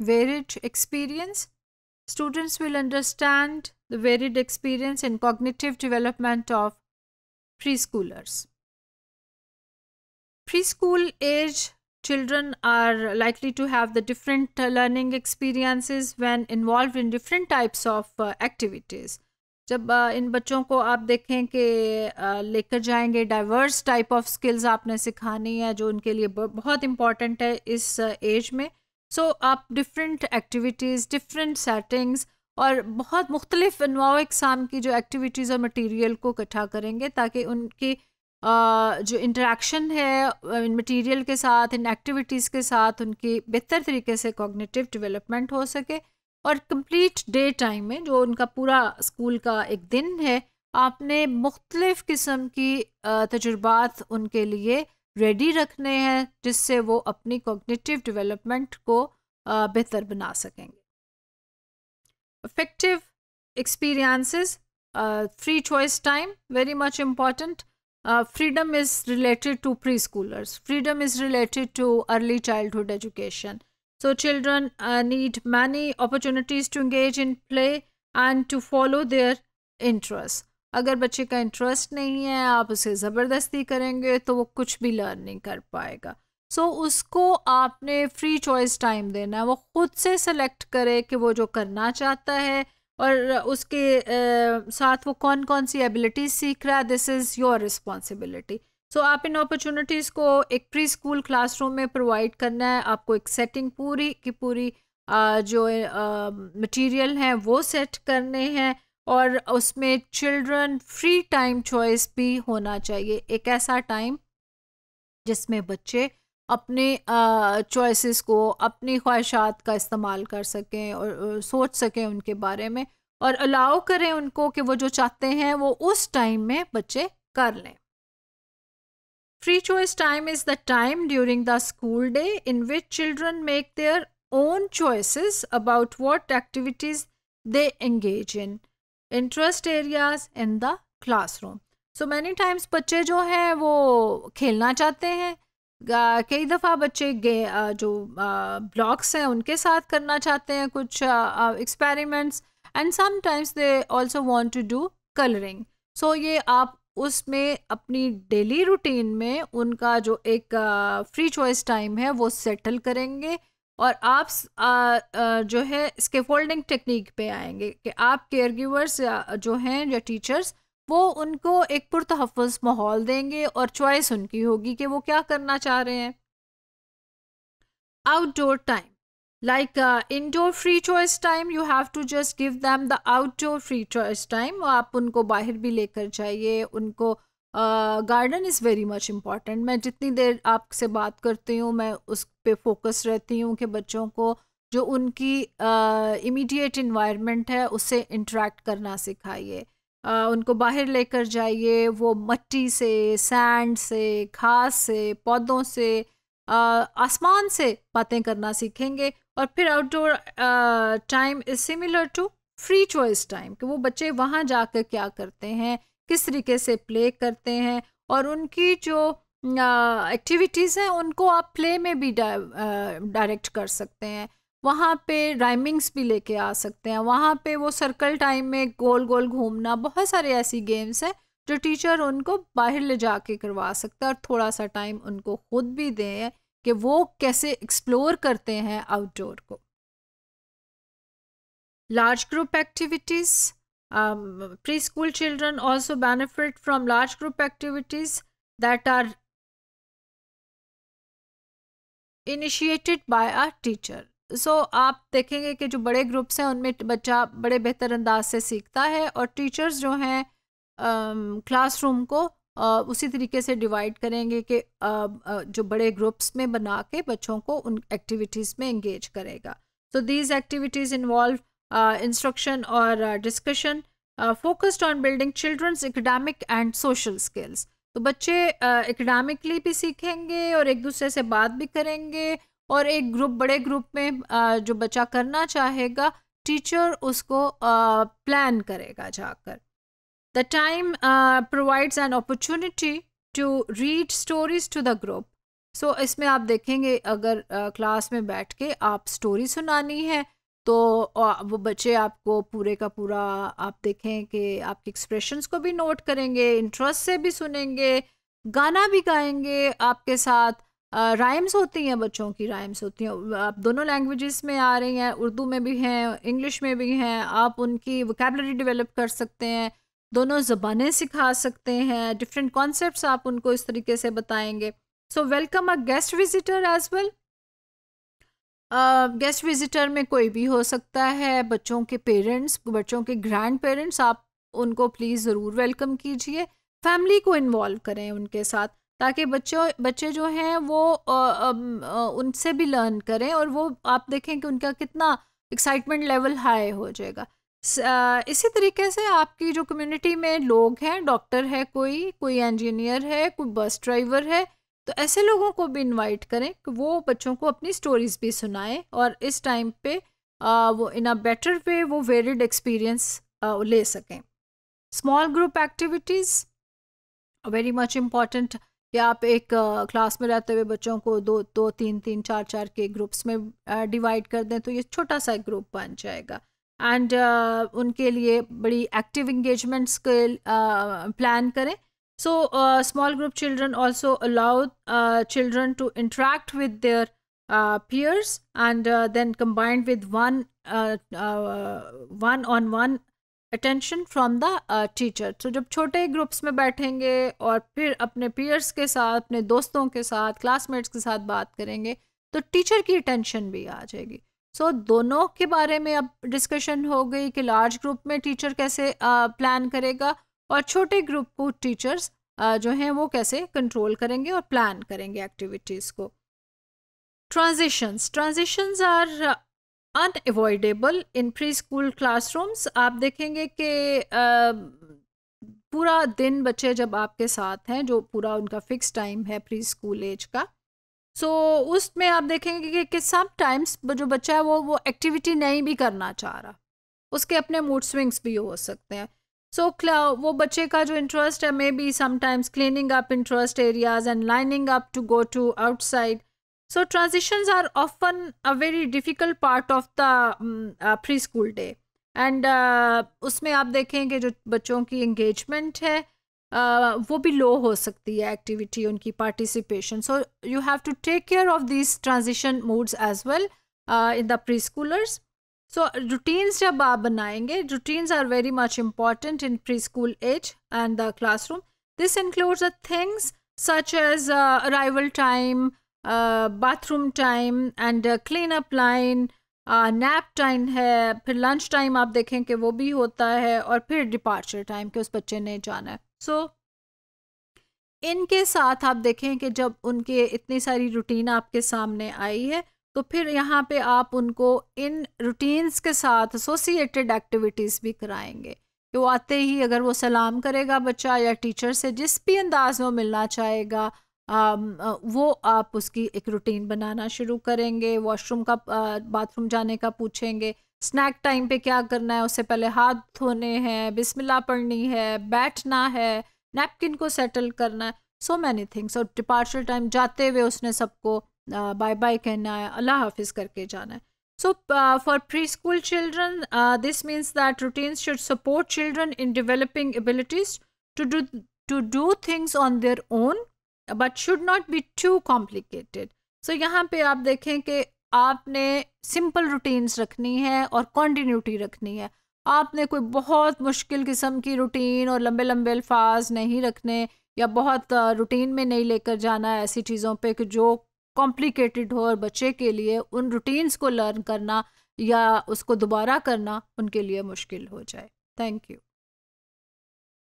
varied experience. Students will understand the varied experience and cognitive development of preschoolers. Preschool age children are likely to have the different learning experiences when involved in different types of uh, activities. जब uh, इन बच्चों को आप देखें कि uh, लेकर जाएंगे diverse type of skills आपने सिखानी है जो उनके लिए बहुत इम्पॉर्टेंट है इस एज में सो so, आप डिफरेंट एक्टिविटीज़ डिफरेंट सेटिंग्स और बहुत मुख्तलिफ अनवा इकसाम की जो एक्टिविटीज़ और मटेरियल को इकट्ठा करेंगे ताकि उनकी जो इंटरेक्शन है इन मटेरियल के साथ इन एक्टिविटीज़ के साथ उनकी बेहतर तरीके से कॉग्निटिव डेवलपमेंट हो सके और कंप्लीट डे टाइम में जो उनका पूरा स्कूल का एक दिन है आपने मुख्तलिफ़ किस्म की तजुर्बात उनके लिए रेडी रखने हैं जिससे वो अपनी कॉग्निटिव डेवलपमेंट को बेहतर बना सकेंगे affective experiences free choice time very much important freedom is related to preschoolers freedom is related to early childhood education so children need many opportunities to engage in play and to follow their interest अगर बच्चे का interest नहीं है आप उसे ज़बरदस्ती करेंगे तो वो कुछ भी लर्न नहीं कर पाएगा सो so, उसको आपने फ्री चॉइस टाइम देना है वो खुद से सेलेक्ट करे कि वो जो करना चाहता है और उसके आ, साथ वो कौन कौन सी एबिलिटीज सीख रहा है this is your responsibility so आप इन अपॉर्चुनिटीज़ को एक प्री स्कूल क्लासरूम में प्रोवाइड करना है आपको एक सेटिंग पूरी की पूरी आ, जो मटेरियल हैं वो सेट करने हैं और उसमें चिल्ड्रन फ्री टाइम चॉइस भी होना चाहिए एक ऐसा टाइम जिसमें बच्चे अपने चॉइसेस को अपनी ख्वाहिशात का इस्तेमाल कर सकें और सोच सकें उनके बारे में और अलाउ करें उनको कि वो जो चाहते हैं वो उस टाइम में बच्चे कर लें free choice time is the time during the school day in which children make their own choices about what activities they engage in interest areas in the classroom so many times बच्चे जो हैं वो खेलना चाहते हैं कई दफ़ा बच्चे गे जो ब्लॉक्स हैं उनके साथ करना चाहते हैं कुछ experiments and sometimes they also want to do colouring so ये आप उसमें अपनी डेली रूटीन में उनका जो एक फ्री चॉइस टाइम है वो सेटल करेंगे और आप आ, आ, जो है स्केफोल्डिंग टेक्निक पे आएंगे कि आप केयर गिवर्स जो हैं या टीचर्स वो उनको एक पुरतहफ़ माहौल देंगे और चॉइस उनकी होगी कि वो क्या करना चाह रहे हैं outdoor time like indoor free choice time you have to just give them the outdoor free choice time आप उनको बाहर भी लेकर जाइए उनको garden is very much important मैं जितनी देर आपसे बात करती हूँ मैं उस पर फोकस रहती हूँ कि बच्चों को जो उनकी इमीडिएट uh, इन्वायरमेंट है उससे इंटरेक्ट करना सिखाइए uh, उनको बाहर लेकर जाइए वो मट्टी से सैंड से घास से पौधों से uh, आसमान से बातें करना सीखेंगे और फिर outdoor time is similar to free choice time कि वो बच्चे वहाँ जाकर क्या करते हैं किस तरीके से प्ले करते हैं और उनकी जो एक्टिविटीज़ हैं उनको आप प्ले में भी डायरेक्ट कर सकते हैं वहाँ पे राइमिंग्स भी लेके आ सकते हैं वहाँ पे वो सर्कल टाइम में गोल गोल घूमना बहुत सारे ऐसी गेम्स हैं जो टीचर उनको बाहर ले जा के करवा सकते हैं और थोड़ा सा टाइम उनको खुद भी दें कि वो कैसे एक्सप्लोर करते हैं आउटडोर को large group activities Um, preschool children also benefit from large group activities that are initiated by a teacher so आप देखेंगे कि जो बड़े ग्रुप्स हैं उनमें बच्चा बड़े बेहतर अंदाज से सीखता है और टीचर्स जो हैं क्लासरूम um, को आ, उसी तरीके से डिवाइड करेंगे कि जो बड़े ग्रुप्स में बना के बच्चों को उन एक्टिविटीज़ में इंगेज करेगा so these activities involve Uh, instruction or uh, discussion uh, focused on building children's academic and social skills. तो बच्चे एकेडमिकली भी सीखेंगे और एक दूसरे से बात भी करेंगे और एक ग्रुप बड़े ग्रुप में जो बच्चा करना चाहेगा टीचर उसको प्लान करेगा जाकर the time provides an opportunity to read stories to the group so इसमें आप देखेंगे अगर क्लास में बैठ के आप स्टोरी सुनानी है तो वो बच्चे आपको पूरे का पूरा आप देखें कि आपके एक्सप्रेशंस को भी नोट करेंगे इंटरेस्ट से भी सुनेंगे गाना भी गाएंगे आपके साथ राइम्स होती हैं बच्चों की राइम्स होती हैं आप दोनों लैंग्वेजेस में आ रही हैं उर्दू में भी हैं इंग्लिश में भी हैं आप उनकी वोकेबलरी डेवलप कर सकते हैं दोनों ज़बानें सिखा सकते हैं डिफरेंट कॉन्सेप्ट आप उनको इस तरीके से बताएंगे so welcome a guest visitor as well guest visitor में कोई भी हो सकता है बच्चों के पेरेंट्स बच्चों के ग्रैंड पेरेंट्स आप उनको प्लीज़ ज़रूर वेलकम कीजिए फैमिली को इन्वॉल्व करें उनके साथ ताकि बच्चों बच्चे जो हैं वो आ, आ, आ, उनसे भी लर्न करें और वो आप देखें कि उनका कितना एक्साइटमेंट लेवल हाई हो जाएगा इसी तरीके से आपकी जो कम्युनिटी में लोग हैं डॉक्टर है कोई कोई इंजीनियर है कोई बस ड्राइवर है तो ऐसे लोगों को भी इनवाइट करें कि वो बच्चों को अपनी स्टोरीज भी सुनाएं और इस टाइम पे आ, वो इन अ बेटर वे वो वेरिड एक्सपीरियंस ले सकें small group activities very much important कि आप एक क्लास में रहते हुए बच्चों को दो दो तीन तीन चार चार के ग्रुप्स में डिवाइड कर दें तो ये छोटा सा ग्रुप बन जाएगा एंड uh, उनके लिए बड़ी एक्टिव इंगेजमेंट्स के प्लान uh, करें So uh, small group children also allow uh, children to interact with their uh, peers and uh, then combined with one one on one attention from the teacher तो जब छोटे groups में बैठेंगे और फिर अपने peers के साथ अपने दोस्तों के साथ क्लासमेट्स के साथ बात करेंगे तो टीचर की अटेंशन भी आ जाएगी सो so, दोनों के बारे में अब डिस्कशन हो गई कि लार्ज ग्रुप में टीचर कैसे प्लान uh, करेगा और छोटे ग्रुप को टीचर्स जो हैं वो कैसे कंट्रोल करेंगे और प्लान करेंगे एक्टिविटीज़ को transitions transitions are unavoidable in preschool classrooms आप देखेंगे कि पूरा दिन बच्चे जब आपके साथ हैं जो पूरा उनका फिक्स टाइम है प्री स्कूल एज का सो so, उसमें आप देखेंगे कि, कि सम टाइम्स जो बच्चा है वो वो एक्टिविटी नहीं भी करना चाह रहा उसके अपने मूड स्विंग्स भी हो सकते हैं सो so, वो बच्चे का जो इंटरेस्ट है may be sometimes cleaning up interest areas and lining up to go to outside so transitions are often a very difficult part of the preschool day and उसमें आप देखें कि जो बच्चों की इंगेजमेंट है uh, वो भी लो हो सकती है एक्टिविटी उनकी participation so you have to take care of this transition moods as well in the preschoolers so routines जब आप बनाएंगे routines are very much important in preschool age and the classroom this includes a things such as arrival time bathroom time and clean up line nap time है फिर lunch time आप देखें कि वो भी होता है और फिर डिपार्चर टाइम के उस बच्चे ने जाना है सो इनके साथ आप देखें कि जब उनके इतनी सारी रूटीन आपके सामने आई है तो फिर यहाँ पे आप उनको इन रूटीन्स के साथ एसोसिएटेड एक्टिविटीज़ भी कराएंगे कि वो आते ही अगर वो सलाम करेगा बच्चा या टीचर से जिस भी अंदाज में मिलना चाहेगा वो आप उसकी एक रूटीन बनाना शुरू करेंगे वॉशरूम का बाथरूम जाने का पूछेंगे स्नैक टाइम पे क्या करना है उससे पहले हाथ धोने हैं बिस्मिल्लाह पढ़नी है बैठना है नैपकिन को सेटल करना है सो मैनी थिंग्स और डिपार्चर टाइम जाते हुए उसने सबको बाय बाय कहना है अल्लाह हाफिज करके जाना है so for preschool children this means that routine should support children in developing abilities to do to do things on their own but should not be too complicated so यहाँ पे आप देखें कि आपने सिंपल रूटीन्स रखनी है और continuity रखनी है आपने कोई बहुत मुश्किल किस्म की रूटीन और लंबे लंबे अल्फाज नहीं रखने या बहुत रूटीन में नहीं लेकर जाना है ऐसी चीज़ों पे कि जो कॉम्प्लिकेटेड हो और बच्चे के लिए उन रूटीन्स को लर्न करना या उसको दोबारा करना उनके लिए मुश्किल हो जाए थैंक यू